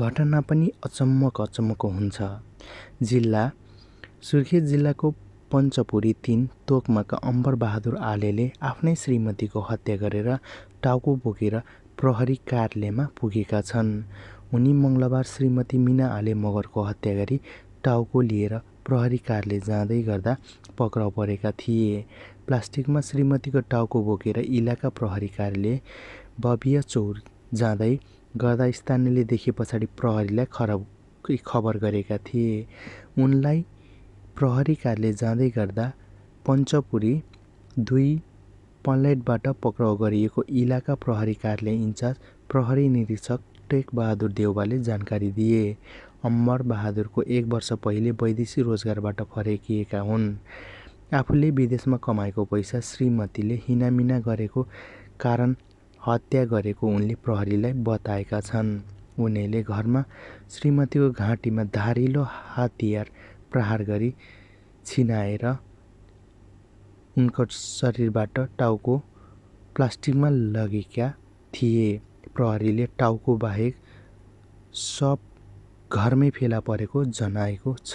घटना पनि अचम्मक अचम्मको हुन्छ जिल्ला सुर्खेत जिल्लाको पञ्चपुरी तिन तोकमाका अम्बरबहादुर आलेले आफ्नै श्रीमतीको हत्या गरेर टाउको बोकेर प्रहरी कार्यालयमा पुगेका छन् उनी मङ्गलबार श्रीमती मिना आले मगरको हत्या गरी टाउको लिएर प्रहरी कार्यालय जाँदै गर्दा पक्राउ परेका थिए प्लास्टिकमा श्रीमतीको टाउको बोकेर इलाका प्रहरी कार्यालय बबिया चौर जाँदै गर्दा स्थानीयले देखे पछाडि प्रहरीलाई खराब खबर गरेका थिए उनलाई प्रहरी जाँदै गर्दा पञ्चपुरी दुई पन्लाइटबाट पक्राउ गरिएको इलाका प्रहरी कार्यालय इन्चार्ज प्रहरी निरीक्षक टेक बहादुर देउवाले जानकारी दिए अम्बर बहादुरको एक वर्ष पहिले वैदेशी रोजगारबाट फर्किएका हुन् आफूले विदेशमा कमाएको पैसा श्रीमतीले हिनामिना गरेको कारण हत्या गरेको उनले प्रहरीलाई बताएका छन् उनीहरूले घरमा श्रीमतीको घाँटीमा धारिलो हतियार प्रहार गरी छिनाएर उनको शरीरबाट टाउको प्लास्टिकमा लगेका थिए प्रहरीले टाउको बाहेक सब घरमै फेला परेको जनाएको छ